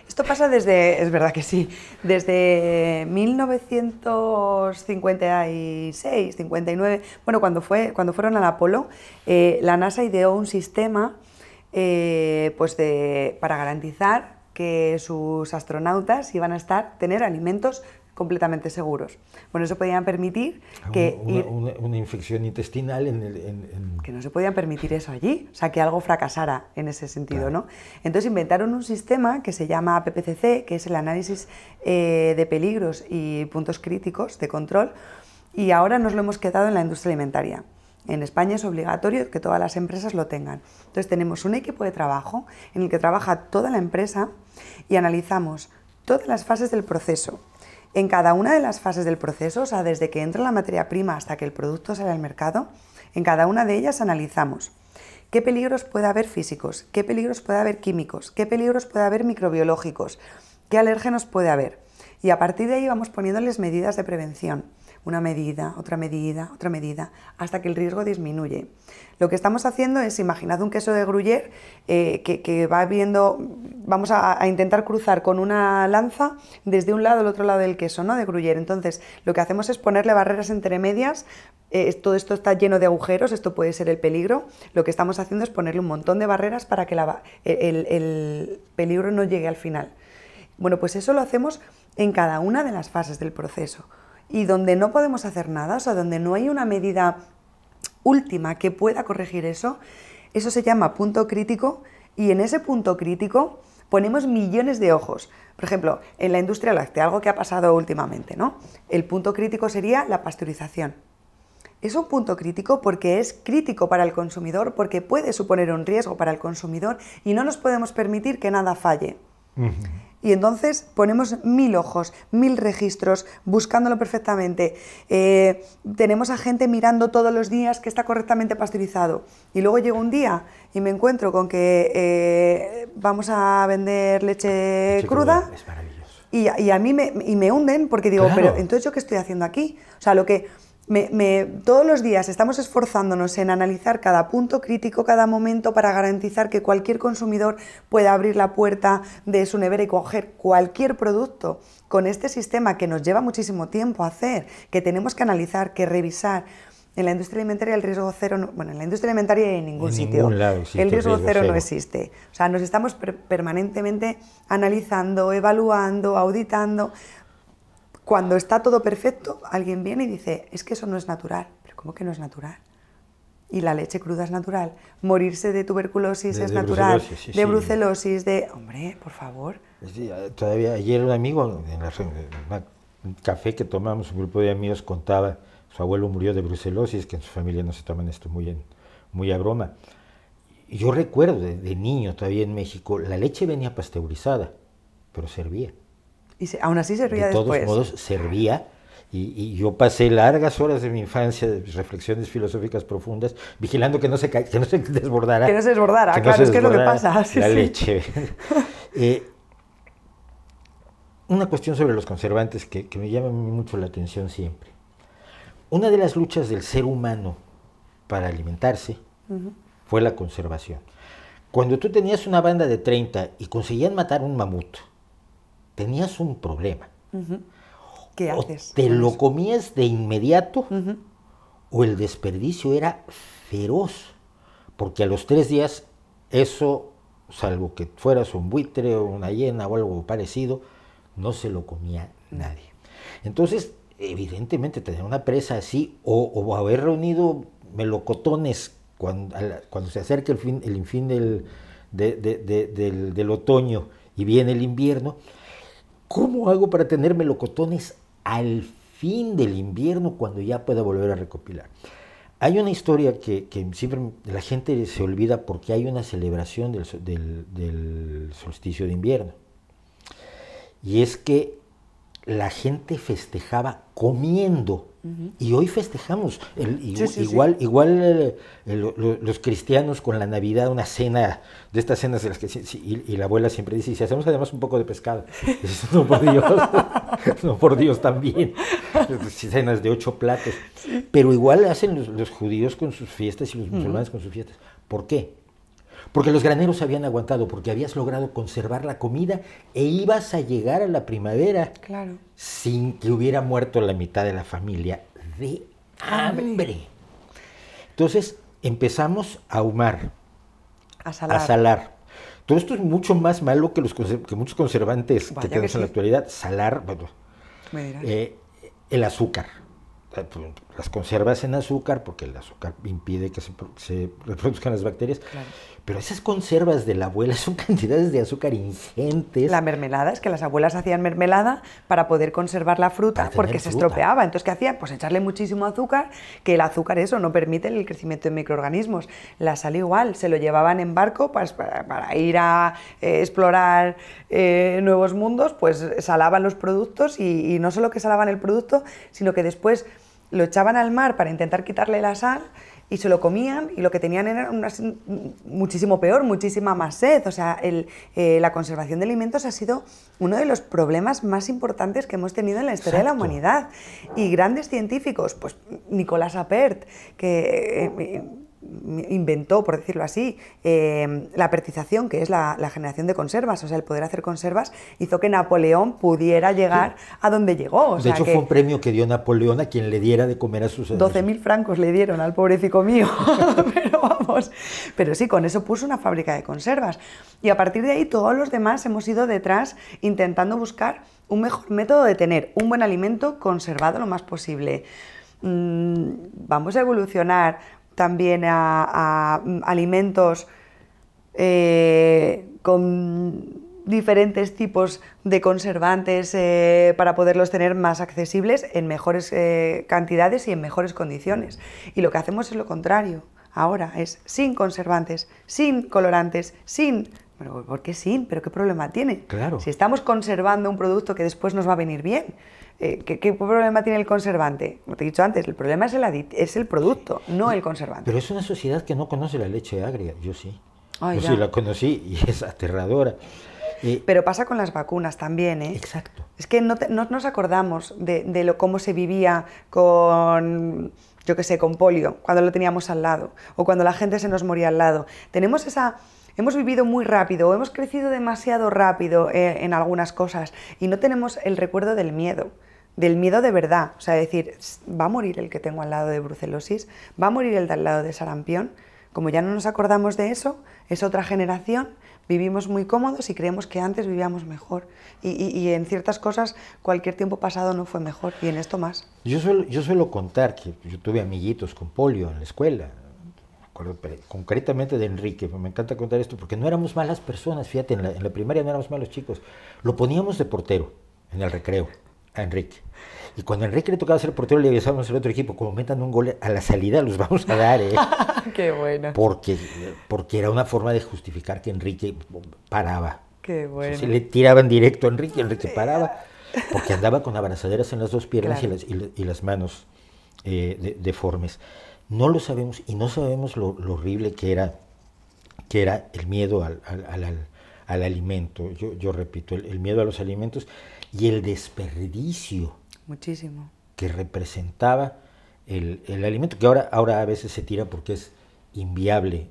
Esto pasa desde, es verdad que sí, desde 1956, 59, bueno, cuando, fue, cuando fueron al Apolo, eh, la NASA ideó un sistema eh, pues para garantizar que sus astronautas iban a estar, tener alimentos completamente seguros. Bueno, eso podían permitir ah, que... Una, infección intestinal en, el, Que no se podían permitir eso allí, o sea, que algo fracasara en ese sentido, ¿no? Entonces inventaron un sistema que se llama PPCC, que es el análisis eh, de peligros y puntos críticos de control, y ahora nos lo hemos quedado en la industria alimentaria. En España es obligatorio que todas las empresas lo tengan. Entonces tenemos un equipo de trabajo en el que trabaja toda la empresa y analizamos todas las fases del proceso. En cada una de las fases del proceso, o sea, desde que entra la materia prima hasta que el producto sale al mercado, en cada una de ellas analizamos qué peligros puede haber físicos, qué peligros puede haber químicos, qué peligros puede haber microbiológicos, qué alérgenos puede haber. Y a partir de ahí vamos poniéndoles medidas de prevención una medida, otra medida, otra medida, hasta que el riesgo disminuye. Lo que estamos haciendo es, imaginad un queso de gruyère eh, que, va viendo, vamos a, intentar cruzar con una lanza desde un lado al otro lado del queso, ¿no? De gruyère. Entonces, lo que hacemos es ponerle barreras entre medias. Eh, todo esto está lleno de agujeros, esto puede ser el peligro. Lo que estamos haciendo es ponerle un montón de barreras para que el peligro no llegue al final. Bueno, pues eso lo hacemos en cada una de las fases del proceso y donde no podemos hacer nada, o sea, donde no hay una medida última que pueda corregir eso, eso se llama punto crítico y en ese punto crítico ponemos millones de ojos. Por ejemplo, en la industria láctea, algo que ha pasado últimamente, ¿no? El punto crítico sería la pasteurización. Es un punto crítico porque es crítico para el consumidor, porque puede suponer un riesgo para el consumidor y no nos podemos permitir que nada falle y entonces ponemos mil ojos, mil registros, buscándolo perfectamente. Eh, tenemos a gente mirando todos los días que está correctamente pasteurizado. Y luego llega un día y me encuentro con que eh, vamos a vender leche, cruda. Es maravilloso. Y, a mí me, hunden porque digo, pero entonces yo qué estoy haciendo aquí? O sea, lo que todos los días estamos esforzándonos en analizar cada punto crítico, cada momento, para garantizar que cualquier consumidor pueda abrir la puerta de su nevera y coger cualquier producto. Con este sistema que nos lleva muchísimo tiempo hacer, que tenemos que analizar, que revisar, en la industria alimentaria el riesgo cero, no, bueno, en la industria alimentaria en ningún sitio. el riesgo, cero, no existe. O sea, nos estamos permanentemente analizando, evaluando, auditando cuando está todo perfecto, alguien viene y dice, es que eso no es natural. ¿Pero cómo que no es natural? Y la leche cruda es natural. Morirse de tuberculosis es natural. de brucelosis, de... Hombre, por favor. Sí, todavía ayer un amigo, en, un café que tomamos, un grupo de amigos contaba, su abuelo murió de brucelosis, que en su familia no se toman esto muy, en, muy a broma. Yo recuerdo de niño todavía en México, la leche venía pasteurizada, pero servía aún así servía de después. De todos modos, servía. Y, yo pasé largas horas de mi infancia, de reflexiones filosóficas profundas, vigilando que no se, se desbordara. Que no se desbordara, claro, es que es lo que pasa. la leche. Eh, una cuestión sobre los conservantes que, me llama mucho la atención siempre. Una de las luchas del ser humano para alimentarse fue la conservación. Cuando tú tenías una banda de 30 y conseguían matar un mamut, tenías un problema. que te lo comías de inmediato o el desperdicio era feroz, porque a los tres días eso, salvo que fueras un buitre o una hiena o algo parecido, no se lo comía nadie. Entonces, evidentemente, tener una presa así o, haber reunido melocotones cuando, cuando, se acerca el fin, el del, del, otoño y viene el invierno, ¿Cómo hago para tener melocotones al fin del invierno cuando ya pueda volver a recopilar? Hay una historia que, siempre la gente se olvida porque hay una celebración del solsticio de invierno. Y es que la gente festejaba comiendo. Y hoy festejamos, igual, igual, eh, los cristianos con la Navidad, una cena, de estas cenas de las que y, la abuela siempre dice, si hacemos además un poco de pescado, no por Dios, no por Dios también, cenas de ocho platos, pero igual hacen los, judíos con sus fiestas y los musulmanes con sus fiestas. ¿Por qué? Porque los graneros habían aguantado, porque habías logrado conservar la comida e ibas a llegar a la primavera sin que hubiera muerto la mitad de la familia de hambre. Entonces empezamos a ahumar, a salar. Todo esto es mucho más malo que, los, que muchos conservantes que tenemos en la actualidad. Salar, bueno, eh, el azúcar. Las conservas en azúcar, porque el azúcar impide que se, se reproduzcan las bacterias. Claro. Pero esas conservas de la abuela son cantidades de azúcar ingentes. La mermelada, es que las abuelas hacían mermelada para poder conservar la fruta porque se estropeaba. Entonces, ¿qué hacían? Pues echarle muchísimo azúcar, que el azúcar eso no permite el crecimiento de microorganismos. La sal igual, se lo llevaban en barco pues, para, ir a eh, explorar eh, nuevos mundos, pues salaban los productos y, y no solo que salaban el producto, sino que después lo echaban al mar para intentar quitarle la sal y se lo comían y lo que tenían era muchísimo peor, muchísima más sed. O sea, eh, la conservación de alimentos ha sido uno de los problemas más importantes que hemos tenido en la historia de la humanidad. Y grandes científicos, pues Nicolás Apert, que... Eh, inventó, por decirlo así, em, la apertización, que es la, generación de conservas, o sea, el poder hacer conservas, hizo que Napoleón pudiera llegar a donde llegó. de hecho, fue un premio que dio Napoleón a quien le diera de comer a sus 12.000 francos le dieron al pobrecito mío, pero vamos. Pero sí, con eso puso una fábrica de conservas. Y a partir de ahí, todos los demás hemos ido detrás intentando buscar un mejor método de tener un buen alimento conservado lo más posible mm, vamos a evolucionar, también a, mm, alimentos eh, con diferentes tipos de conservantes eh, para poderlos tener más accesibles en mejores eh, cantidades y en mejores condiciones. Y lo que hacemos es lo contrario. Ahora es sin conservantes, sin colorantes, sin pero, ¿por qué sí? ¿Pero qué problema tiene? Claro. Si estamos conservando un producto que después nos va a venir bien, eh, ¿qué, problema tiene el conservante? Como te he dicho antes, el problema es el, es el producto, no el conservante. Pero es una sociedad que no conoce la leche agria, yo sí. yo sí la conocí y es aterradora. Pero pasa con las vacunas también, ¿eh? Exacto. Es que no, nos acordamos de, de lo, cómo se vivía con yo qué sé, con polio, cuando lo teníamos al lado, o cuando la gente se nos moría al lado. Tenemos esa, hemos vivido muy rápido o hemos crecido demasiado rápido eh, en algunas cosas y no tenemos el recuerdo del miedo del miedo de verdad, o sea, decir, va a morir el que tengo al lado de brucelosis, va a morir el del al lado de sarampión, como ya no nos acordamos de eso, es otra generación, vivimos muy cómodos y creemos que antes vivíamos mejor. Y, en ciertas cosas cualquier tiempo pasado no fue mejor, y en esto más. Yo suelo, yo suelo contar que yo tuve amiguitos con polio en la escuela, concretamente de Enrique, me encanta contar esto, porque no éramos malas personas, fíjate, en la, primaria no éramos malos chicos. Lo poníamos de portero en el recreo a Enrique. Y cuando a Enrique le tocaba ser portero, le avisábamos al otro equipo, como metan un gol a la salida, los vamos a dar. ¿eh? Qué bueno. Porque, porque era una forma de justificar que Enrique paraba. Qué bueno. le tiraban directo a Enrique, Enrique paraba, porque andaba con abrazaderas en las dos piernas y, las, manos eh, deformes. No lo sabemos y no sabemos lo, horrible que era, que era el miedo al, al, al, al alimento. Yo, yo repito, el, miedo a los alimentos y el desperdicio. Muchísimo. Que representaba el, alimento, que ahora, ahora a veces se tira porque es inviable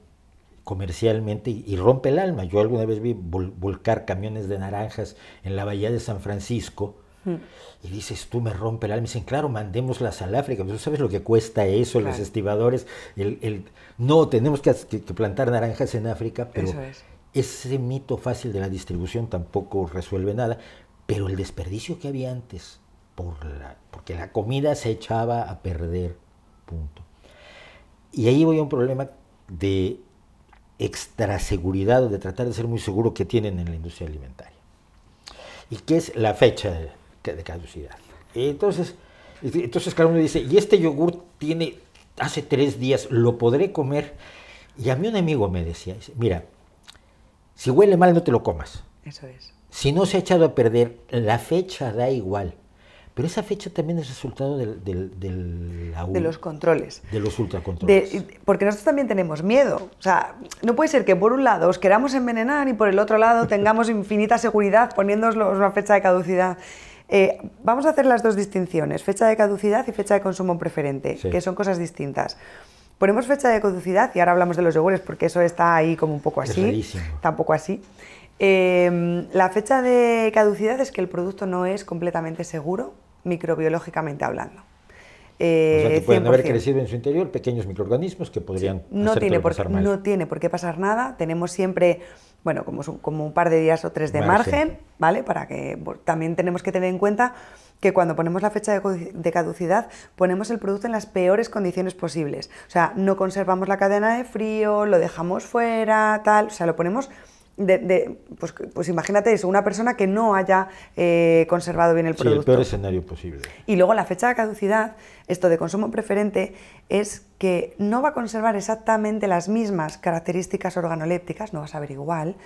comercialmente y, rompe el alma. Yo alguna vez vi volcar camiones de naranjas en la bahía de San Francisco y dices, tú me rompe el alma. Y dicen, claro, mandémoslas al África. ¿Tú sabes lo que cuesta eso, los estibadores? No, tenemos que, plantar naranjas en África, pero ese mito fácil de la distribución tampoco resuelve nada. Pero el desperdicio que había antes, porque la comida se echaba a perder, punto. Y ahí voy a un problema de extraseguridad, o de tratar de ser muy seguro que tienen en la industria alimentaria. Y qué es la fecha de caducidad. Entonces, este, entonces cada uno dice, y este yogur tiene, hace tres días, ¿lo podré comer? Y a mí un amigo me decía, mira, si huele mal no te lo comas. Eso es. Si no se ha echado a perder, la fecha da igual. Pero esa fecha también es resultado del, del, del de los controles. De los ultracontroles. porque nosotros también tenemos miedo. O sea, no puede ser que por un lado os queramos envenenar y por el otro lado tengamos infinita seguridad poniéndonos una fecha de caducidad. Eh, vamos a hacer las dos distinciones, fecha de caducidad y fecha de consumo preferente, que son cosas distintas. Ponemos fecha de caducidad y ahora hablamos de los yogures porque eso está ahí como un poco así, tampoco así. Em, la fecha de caducidad es que el producto no es completamente seguro microbiológicamente hablando. Eh, o que pueden haber crecido en su interior pequeños microorganismos que podrían no tiene por, No tiene por qué pasar nada. Tenemos siempre bueno, como, como un par de días o tres de margen, ¿vale? Para que también tenemos que tener en cuenta que cuando ponemos la fecha de caducidad ponemos el producto en las peores condiciones posibles. O sea, no conservamos la cadena de frío, lo dejamos fuera, tal, o sea, lo ponemos de, pues, pues, imagínate eso, una persona que no haya eh, conservado bien el producto. el peor escenario posible. Y luego la fecha de caducidad, esto de consumo preferente, es que no va a conservar exactamente las mismas características organolépticas, no va a saber igual,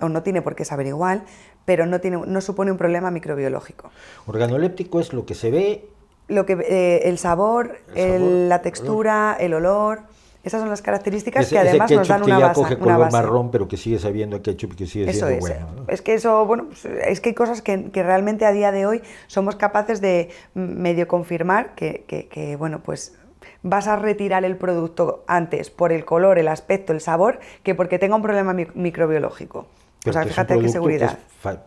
o no tiene por qué saber igual, pero no, tiene, no supone un problema microbiológico. Organoléptico es lo que se ve. Lo que, eh, el, sabor, la textura, el olor esas son las características que además nos dan una base. que coge color marrón, pero que sigue sabiendo que sigue siendo es, bueno. Es que eso, bueno, pues, es que hay cosas que, realmente a día de hoy somos capaces de mm, medio confirmar que, que, bueno, pues vas a retirar el producto antes por el color, el aspecto, el sabor, que porque tenga un problema microbiológico o fíjate qué seguridad.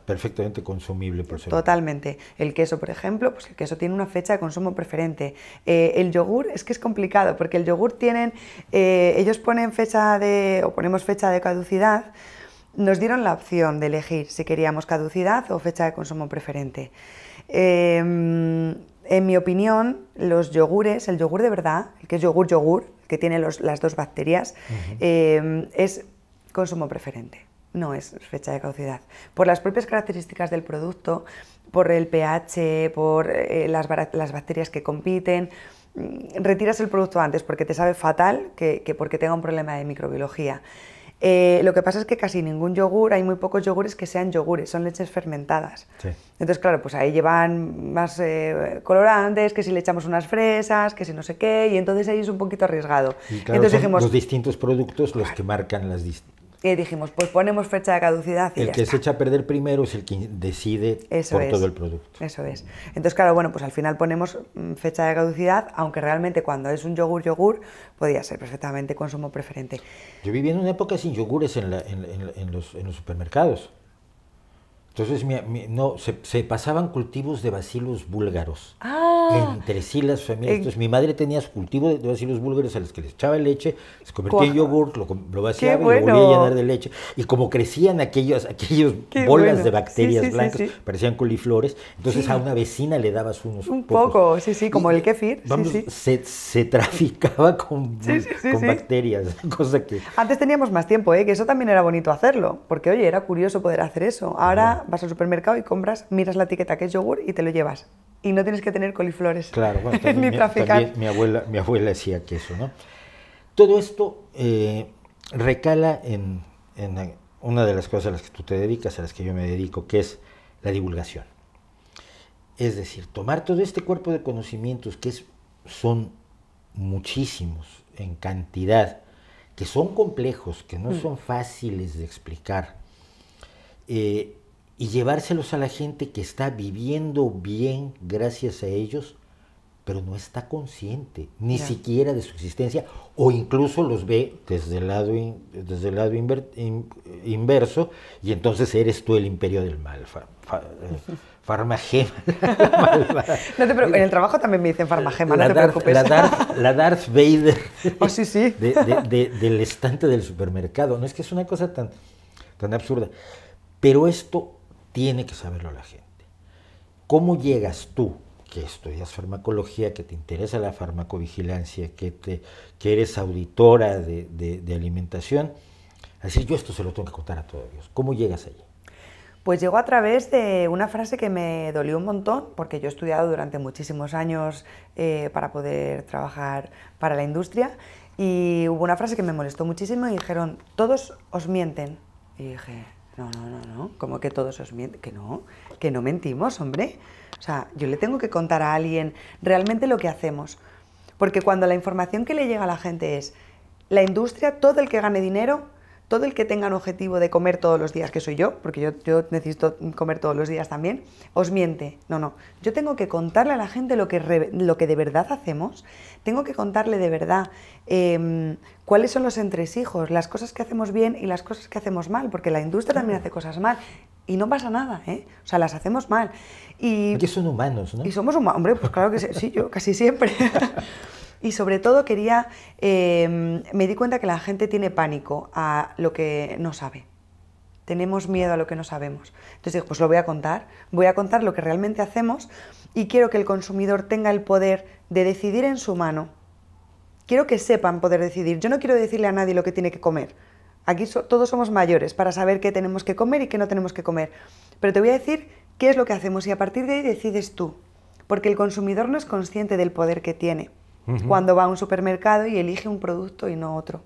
perfectamente consumible por supuesto. Totalmente. El queso, por ejemplo, pues el queso tiene una fecha de consumo preferente. Eh, el yogur es que es complicado, porque el yogur tienen, eh, ellos ponen fecha de, o ponemos fecha de caducidad, nos dieron la opción de elegir si queríamos caducidad o fecha de consumo preferente. Em, en mi opinión, los yogures, el yogur de verdad, el que es yogur yogur, que tiene las dos bacterias, em, es consumo preferente no es fecha de caducidad. Por las propias características del producto, por el pH, por eh, las, bacterias que compiten, mm, retiras el producto antes porque te sabe fatal que, porque tenga un problema de microbiología. Eh, lo que pasa es que casi ningún yogur, hay muy pocos yogures que sean yogures, son leches fermentadas. Entonces, claro, pues ahí llevan más eh, colorantes, que si le echamos unas fresas, que si no sé qué, y entonces ahí es un poquito arriesgado. Y claro, entonces son los distintos productos los que marcan las distintas y dijimos, pues ponemos fecha de caducidad. el que se echa a perder primero es el que decide por todo el producto. Eso es. Entonces, claro, bueno, pues al final ponemos mm, fecha de caducidad, aunque realmente cuando es un yogur yogur, podía ser perfectamente consumo preferente. Yo viví en una época sin yogures en, los supermercados. Entonces, no, se, pasaban cultivos de bacilos búlgaros. Ah. entre sí las familias. Entonces, mi madre tenía cultivos de, bacilos búlgaros a los que les echaba leche, se convertía en yogur, lo, vaciaba y lo volvía a llenar de leche. Y como crecían aquellos, aquellos bolas de bacterias blancas, parecían coliflores, entonces a una vecina le dabas unos Un poco, sí, sí, como el kefir. se, traficaba con, bacterias, Antes teníamos más tiempo, ¿eh? que eso también era bonito hacerlo, porque oye, era curioso poder hacer eso. Ahora vas al supermercado y compras, miras la etiqueta que es yogur y te lo llevas. Y no tienes que tener coliflores claro, también, mi, abuela, mi abuela decía que eso, ¿no? Todo esto eh, recala en, en una de las cosas a las que tú te dedicas, a las que yo me dedico, que es la divulgación. Es decir, tomar todo este cuerpo de conocimientos que es, son muchísimos en cantidad, que son complejos, que no mm. son fáciles de explicar, eh, y llevárselos a la gente que está viviendo bien gracias a ellos, pero no está consciente ni siquiera de su existencia o incluso los ve desde el lado, desde el lado inverso y entonces eres tú el imperio del mal. Eh, farmagema. en el trabajo también me dicen farmagema, la no La Darth, Vader oh, del estante del supermercado. No es que es una cosa tan, tan absurda. Pero esto tiene que saberlo la gente. ¿Cómo llegas tú, que estudias farmacología, que te interesa la farmacovigilancia, que, te, que eres auditora de, de, de alimentación? Así yo esto se lo tengo que contar a todos ellos. ¿Cómo llegas allí? Pues llegó a través de una frase que me dolió un montón, porque yo he estudiado durante muchísimos años eh, para poder trabajar para la industria, y hubo una frase que me molestó muchísimo y dijeron, todos os mienten. Y dije, no, no, no, no. ¿Cómo que todos os mienten? Que no, que no mentimos, hombre. O sea, yo le tengo que contar a alguien realmente lo que hacemos. Porque cuando la información que le llega a la gente es, la industria, todo el que gane dinero, todo el que tenga un objetivo de comer todos los días, que soy yo, porque yo, necesito comer todos los días también, os miente. No, no. Yo tengo que contarle a la gente lo que, lo que de verdad hacemos, tengo que contarle de verdad em, cuáles son los entresijos, las cosas que hacemos bien y las cosas que hacemos mal, porque la industria también hace cosas mal. Y no pasa nada, ¿eh? O sea, las hacemos mal. Y, porque son humanos, ¿no? Y somos un Hombre, pues claro que sí yo casi siempre. Y sobre todo quería, em, me di cuenta que la gente tiene pánico a lo que no sabe. Tenemos miedo a lo que no sabemos. Entonces dije, pues lo voy a contar, voy a contar lo que realmente hacemos y quiero que el consumidor tenga el poder de decidir en su mano. Quiero que sepan poder decidir. Yo no quiero decirle a nadie lo que tiene que comer. Aquí todos somos mayores para saber qué tenemos que comer y qué no tenemos que comer. Pero te voy a decir qué es lo que hacemos y a partir de ahí decides tú. Porque el consumidor no es consciente del poder que tiene cuando va a un supermercado y elige un producto y no otro.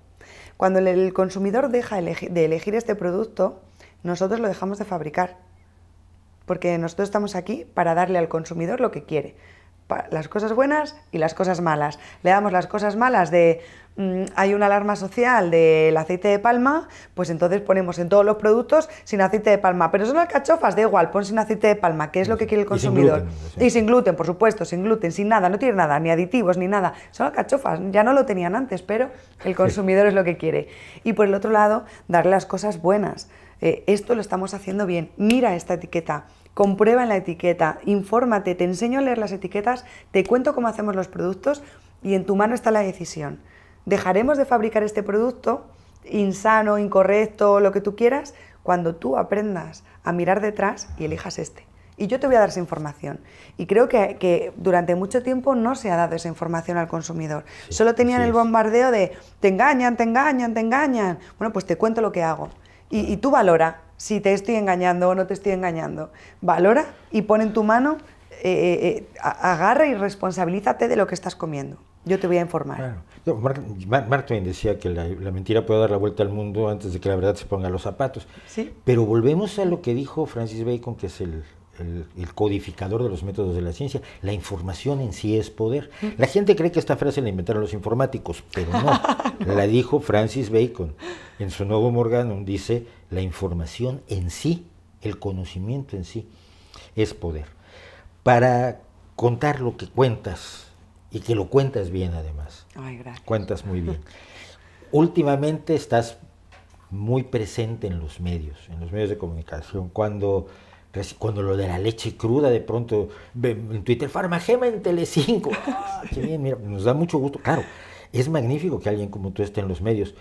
Cuando el consumidor deja de elegir este producto, nosotros lo dejamos de fabricar, porque nosotros estamos aquí para darle al consumidor lo que quiere, las cosas buenas y las cosas malas. Le damos las cosas malas de Mm, hay una alarma social del aceite de palma, pues entonces ponemos en todos los productos sin aceite de palma. Pero son alcachofas, da igual, pon sin aceite de palma, que es lo que quiere el consumidor. Y sin gluten, por supuesto, sin gluten, sin nada, no tiene nada, ni aditivos, ni nada. Son alcachofas, ya no lo tenían antes, pero el consumidor es lo que quiere. Y por el otro lado, darle las cosas buenas. Eh, esto lo estamos haciendo bien, mira esta etiqueta comprueba en la etiqueta, infórmate, te enseño a leer las etiquetas, te cuento cómo hacemos los productos y en tu mano está la decisión dejaremos de fabricar este producto insano, incorrecto, lo que tú quieras, cuando tú aprendas a mirar detrás y elijas este. Y yo te voy a dar esa información. Y creo que, durante mucho tiempo no se ha dado esa información al consumidor. Solo tenían el bombardeo de te engañan, te engañan, te engañan. Bueno, pues te cuento lo que hago. Y, tú valora si te estoy engañando o no te estoy engañando. Valora y pon en tu mano, eh, eh, eh, agarra y responsabilízate de lo que estás comiendo. Yo te voy a informar. Claro. decía que la, mentira puede dar la vuelta al mundo antes de que la verdad se ponga los zapatos. ¿Sí? Pero volvemos a lo que dijo Francis Bacon, que es el, codificador de los métodos de la ciencia. La información en sí es poder. La gente cree que esta frase la inventaron los informáticos, pero no. La dijo Francis Bacon. En su nuevo Morganum dice, la información en sí, el conocimiento en sí, es poder. Para contar lo que cuentas, y que lo cuentas bien además. Ay, gracias. Cuentas muy bien. Últimamente estás muy presente en los medios, en los medios de comunicación. Cuando, cuando lo de la leche cruda, de pronto en Twitter, Farmagema en Telecinco. 5 ah, qué bien, mira, nos da mucho gusto. Claro, es magnífico que alguien como tú esté en los medios,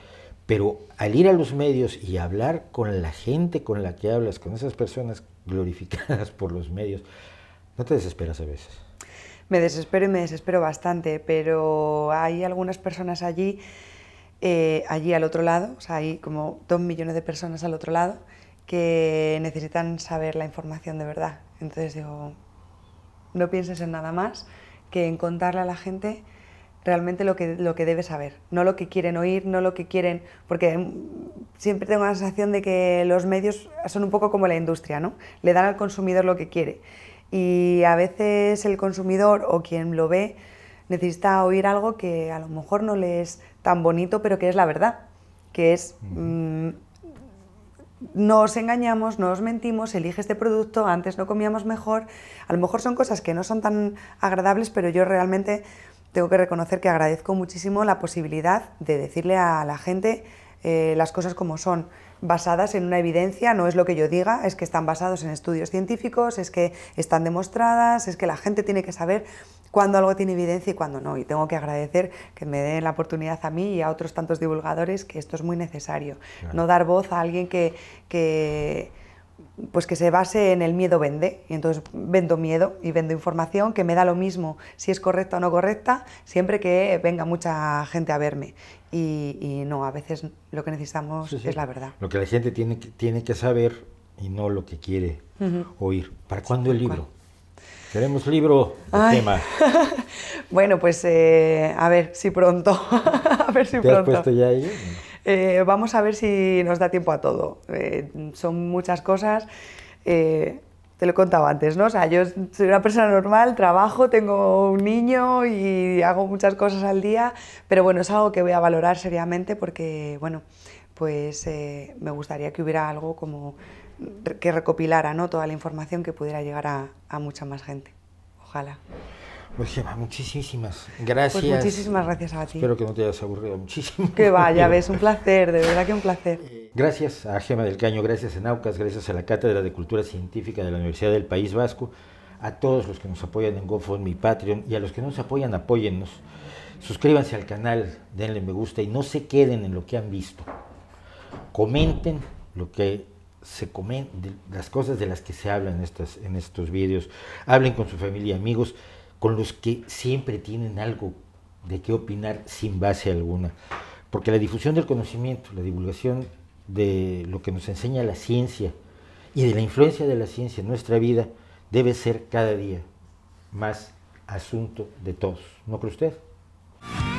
pero al ir a los medios y hablar con la gente con la que hablas, con esas personas glorificadas por los medios, ¿no te desesperas a veces? me desespero y me desespero bastante, pero hay algunas personas allí, eh, allí al otro lado, hay como dos millones de personas al otro lado que necesitan saber la información de verdad. Entonces digo, no pienses en nada más que en contarle a la gente realmente lo que, lo que debe saber, no lo que quieren oír, no lo que quieren, porque em, siempre tengo la sensación de que los medios son un poco como la industria, ¿no? Le dan al consumidor lo que quiere y a veces el consumidor o quien lo ve necesita oír algo que a lo mejor no le es tan bonito, pero que es la verdad, que es nos mm, no engañamos, no os mentimos, elige este producto, antes no comíamos mejor, a lo mejor son cosas que no son tan agradables, pero yo realmente tengo que reconocer que agradezco muchísimo la posibilidad de decirle a la gente eh, las cosas como son basadas en una evidencia, no es lo que yo diga, es que están basados en estudios científicos, es que están demostradas, es que la gente tiene que saber cuándo algo tiene evidencia y cuándo no. Y tengo que agradecer que me den la oportunidad a mí y a otros tantos divulgadores que esto es muy necesario. No dar voz a alguien que pues que se base en el miedo vende. Y entonces vendo miedo y vendo información que me da lo mismo si es correcta o no correcta, siempre que venga mucha gente a verme. Y, no, a veces lo que necesitamos es la verdad. Lo que la gente tiene que, tiene que saber y no lo que quiere oír. ¿Para cuándo el libro? tenemos Queremos libro tema. bueno, pues eh, a ver si pronto. a ver si ¿Te has puesto ya ahí? Eh, vamos a ver si nos da tiempo a todo. Eh, son muchas cosas. Eh, te lo he contado antes, ¿no? O sea, yo soy una persona normal, trabajo, tengo un niño y hago muchas cosas al día, pero bueno, es algo que voy a valorar seriamente porque, bueno, pues me gustaría que hubiera algo como que recopilara ¿no? toda la información que pudiera llegar a mucha más gente. Ojalá. Pues muchísimas pues gracias. Pues muchísimas gracias a ti. Espero que no te hayas aburrido muchísimo. Que vaya, ves, un placer, de verdad que un placer. Eh, gracias a Gema del Caño, gracias a Naucas, gracias a la Cátedra de Cultura Científica de la Universidad del País Vasco, a todos los que nos apoyan en GoFundMe, Patreon y a los que nos apoyan, apóyennos. Suscríbanse al canal, denle me gusta y no se queden en lo que han visto. Comenten lo que se comen, las cosas de las que se habla estas, en estos vídeos. Hablen con su familia y amigos con los que siempre tienen algo de qué opinar sin base alguna. Porque la difusión del conocimiento, la divulgación de lo que nos enseña la ciencia y de la influencia de la ciencia en nuestra vida debe ser cada día más asunto de todos. ¿No cree usted?